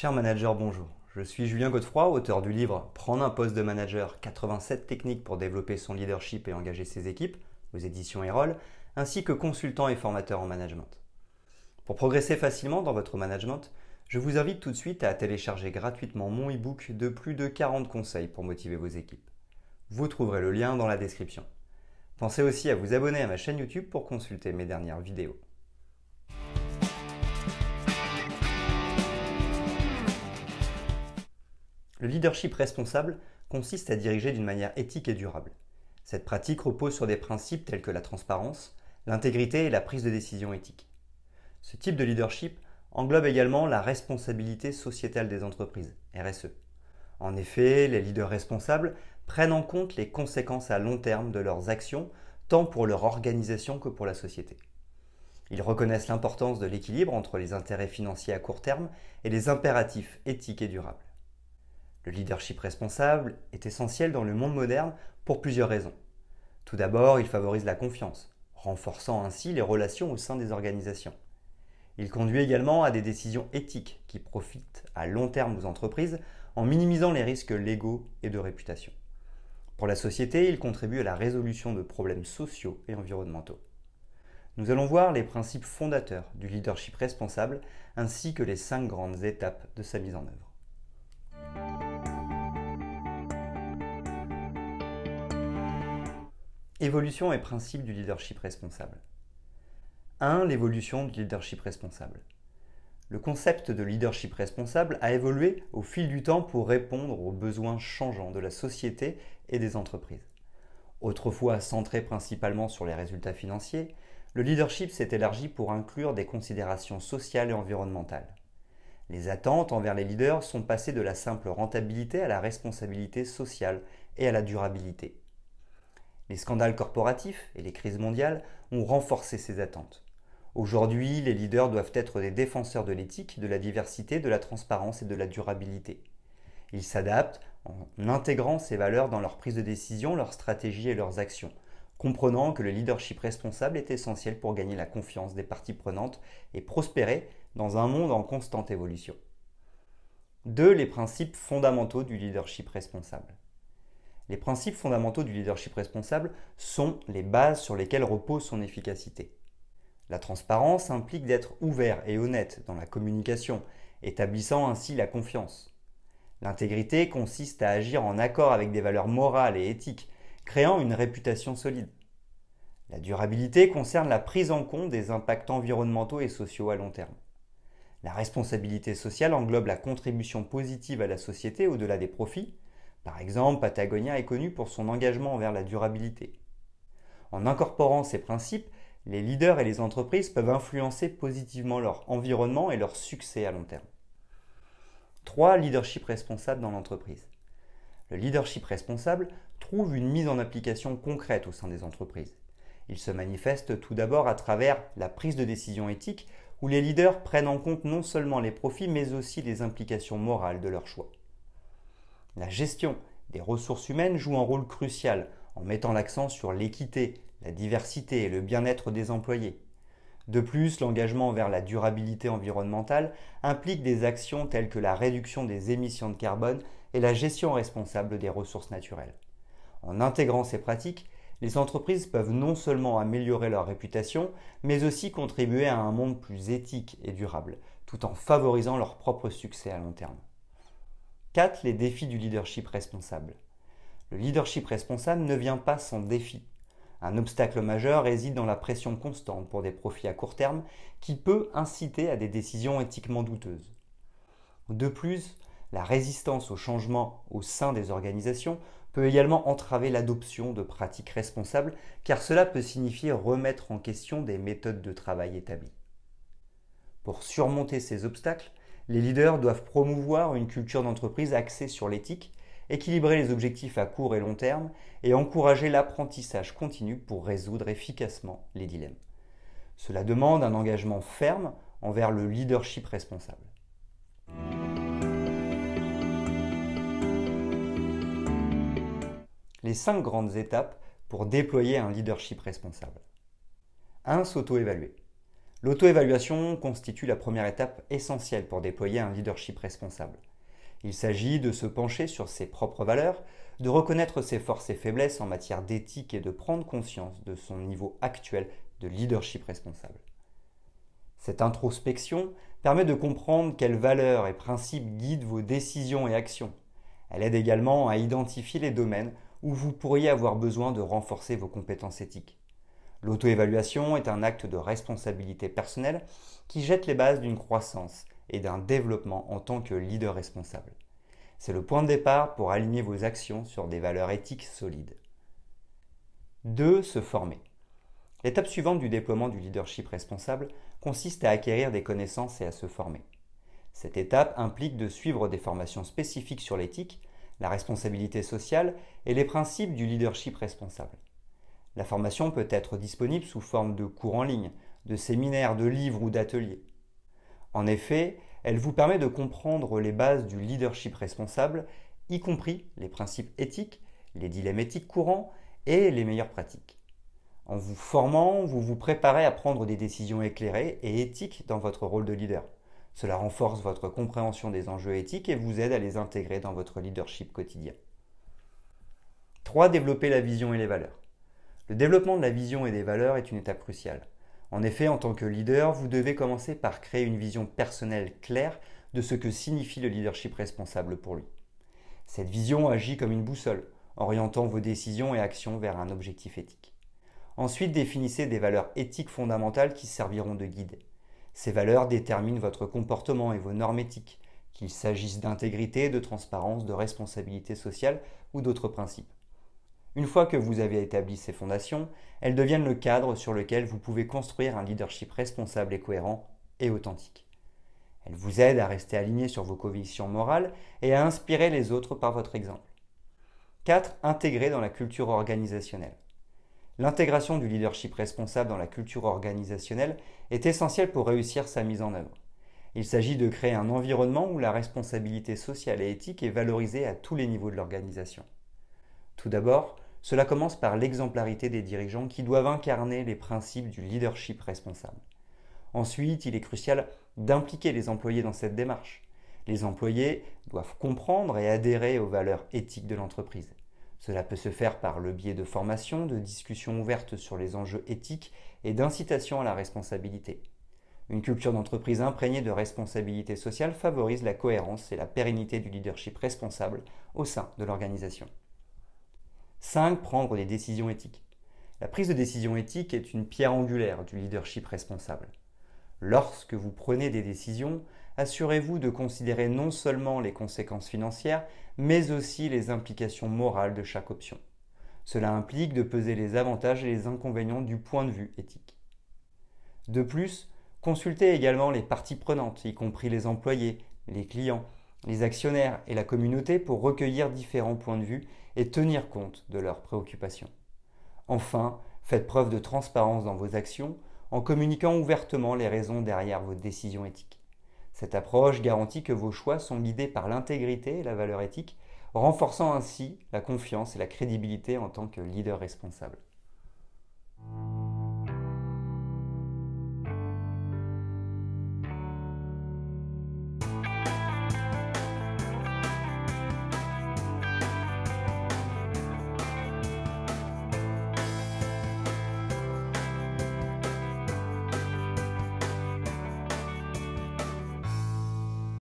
Cher manager, bonjour. Je suis Julien Godefroy, auteur du livre Prendre un poste de manager 87 techniques pour développer son leadership et engager ses équipes aux éditions Erol, ainsi que consultant et formateur en management. Pour progresser facilement dans votre management, je vous invite tout de suite à télécharger gratuitement mon e-book de plus de 40 conseils pour motiver vos équipes. Vous trouverez le lien dans la description. Pensez aussi à vous abonner à ma chaîne YouTube pour consulter mes dernières vidéos. Le leadership responsable consiste à diriger d'une manière éthique et durable. Cette pratique repose sur des principes tels que la transparence, l'intégrité et la prise de décision éthique. Ce type de leadership englobe également la responsabilité sociétale des entreprises, RSE. En effet, les leaders responsables prennent en compte les conséquences à long terme de leurs actions, tant pour leur organisation que pour la société. Ils reconnaissent l'importance de l'équilibre entre les intérêts financiers à court terme et les impératifs éthiques et durables. Le leadership responsable est essentiel dans le monde moderne pour plusieurs raisons. Tout d'abord, il favorise la confiance, renforçant ainsi les relations au sein des organisations. Il conduit également à des décisions éthiques qui profitent à long terme aux entreprises en minimisant les risques légaux et de réputation. Pour la société, il contribue à la résolution de problèmes sociaux et environnementaux. Nous allons voir les principes fondateurs du leadership responsable ainsi que les cinq grandes étapes de sa mise en œuvre. Évolution et principe du leadership responsable. 1. L'évolution du leadership responsable. Le concept de leadership responsable a évolué au fil du temps pour répondre aux besoins changeants de la société et des entreprises. Autrefois centré principalement sur les résultats financiers, le leadership s'est élargi pour inclure des considérations sociales et environnementales. Les attentes envers les leaders sont passées de la simple rentabilité à la responsabilité sociale et à la durabilité. Les scandales corporatifs et les crises mondiales ont renforcé ces attentes. Aujourd'hui, les leaders doivent être des défenseurs de l'éthique, de la diversité, de la transparence et de la durabilité. Ils s'adaptent en intégrant ces valeurs dans leur prise de décision, leurs stratégies et leurs actions, comprenant que le leadership responsable est essentiel pour gagner la confiance des parties prenantes et prospérer dans un monde en constante évolution. 2. Les principes fondamentaux du leadership responsable. Les principes fondamentaux du leadership responsable sont les bases sur lesquelles repose son efficacité. La transparence implique d'être ouvert et honnête dans la communication, établissant ainsi la confiance. L'intégrité consiste à agir en accord avec des valeurs morales et éthiques, créant une réputation solide. La durabilité concerne la prise en compte des impacts environnementaux et sociaux à long terme. La responsabilité sociale englobe la contribution positive à la société au-delà des profits, par exemple, Patagonia est connu pour son engagement envers la durabilité. En incorporant ces principes, les leaders et les entreprises peuvent influencer positivement leur environnement et leur succès à long terme. 3. Leadership responsable dans l'entreprise. Le leadership responsable trouve une mise en application concrète au sein des entreprises. Il se manifeste tout d'abord à travers la prise de décision éthique où les leaders prennent en compte non seulement les profits mais aussi les implications morales de leurs choix. La gestion des ressources humaines joue un rôle crucial en mettant l'accent sur l'équité, la diversité et le bien-être des employés. De plus, l'engagement vers la durabilité environnementale implique des actions telles que la réduction des émissions de carbone et la gestion responsable des ressources naturelles. En intégrant ces pratiques, les entreprises peuvent non seulement améliorer leur réputation, mais aussi contribuer à un monde plus éthique et durable, tout en favorisant leur propre succès à long terme. 4. Les défis du leadership responsable. Le leadership responsable ne vient pas sans défi. Un obstacle majeur réside dans la pression constante pour des profits à court terme qui peut inciter à des décisions éthiquement douteuses. De plus, la résistance au changement au sein des organisations peut également entraver l'adoption de pratiques responsables car cela peut signifier remettre en question des méthodes de travail établies. Pour surmonter ces obstacles, les leaders doivent promouvoir une culture d'entreprise axée sur l'éthique, équilibrer les objectifs à court et long terme et encourager l'apprentissage continu pour résoudre efficacement les dilemmes. Cela demande un engagement ferme envers le leadership responsable. Les cinq grandes étapes pour déployer un leadership responsable. 1. S'auto-évaluer. L'auto-évaluation constitue la première étape essentielle pour déployer un leadership responsable. Il s'agit de se pencher sur ses propres valeurs, de reconnaître ses forces et faiblesses en matière d'éthique et de prendre conscience de son niveau actuel de leadership responsable. Cette introspection permet de comprendre quelles valeurs et principes guident vos décisions et actions. Elle aide également à identifier les domaines où vous pourriez avoir besoin de renforcer vos compétences éthiques. L'auto-évaluation est un acte de responsabilité personnelle qui jette les bases d'une croissance et d'un développement en tant que leader responsable. C'est le point de départ pour aligner vos actions sur des valeurs éthiques solides. 2. Se former. L'étape suivante du déploiement du leadership responsable consiste à acquérir des connaissances et à se former. Cette étape implique de suivre des formations spécifiques sur l'éthique, la responsabilité sociale et les principes du leadership responsable. La formation peut être disponible sous forme de cours en ligne, de séminaires, de livres ou d'ateliers. En effet, elle vous permet de comprendre les bases du leadership responsable, y compris les principes éthiques, les dilemmes éthiques courants et les meilleures pratiques. En vous formant, vous vous préparez à prendre des décisions éclairées et éthiques dans votre rôle de leader. Cela renforce votre compréhension des enjeux éthiques et vous aide à les intégrer dans votre leadership quotidien. 3. Développer la vision et les valeurs. Le développement de la vision et des valeurs est une étape cruciale. En effet, en tant que leader, vous devez commencer par créer une vision personnelle claire de ce que signifie le leadership responsable pour lui. Cette vision agit comme une boussole, orientant vos décisions et actions vers un objectif éthique. Ensuite, définissez des valeurs éthiques fondamentales qui serviront de guide. Ces valeurs déterminent votre comportement et vos normes éthiques, qu'il s'agisse d'intégrité, de transparence, de responsabilité sociale ou d'autres principes. Une fois que vous avez établi ces fondations, elles deviennent le cadre sur lequel vous pouvez construire un leadership responsable et cohérent et authentique. Elles vous aident à rester aligné sur vos convictions morales et à inspirer les autres par votre exemple. 4. Intégrer dans la culture organisationnelle. L'intégration du leadership responsable dans la culture organisationnelle est essentielle pour réussir sa mise en œuvre. Il s'agit de créer un environnement où la responsabilité sociale et éthique est valorisée à tous les niveaux de l'organisation. Tout d'abord, cela commence par l'exemplarité des dirigeants qui doivent incarner les principes du leadership responsable. Ensuite, il est crucial d'impliquer les employés dans cette démarche. Les employés doivent comprendre et adhérer aux valeurs éthiques de l'entreprise. Cela peut se faire par le biais de formations, de discussions ouvertes sur les enjeux éthiques et d'incitation à la responsabilité. Une culture d'entreprise imprégnée de responsabilité sociale favorise la cohérence et la pérennité du leadership responsable au sein de l'organisation. 5. Prendre des décisions éthiques. La prise de décision éthique est une pierre angulaire du leadership responsable. Lorsque vous prenez des décisions, assurez-vous de considérer non seulement les conséquences financières, mais aussi les implications morales de chaque option. Cela implique de peser les avantages et les inconvénients du point de vue éthique. De plus, consultez également les parties prenantes, y compris les employés, les clients, les actionnaires et la communauté pour recueillir différents points de vue et tenir compte de leurs préoccupations. Enfin, faites preuve de transparence dans vos actions en communiquant ouvertement les raisons derrière vos décisions éthiques. Cette approche garantit que vos choix sont guidés par l'intégrité et la valeur éthique, renforçant ainsi la confiance et la crédibilité en tant que leader responsable.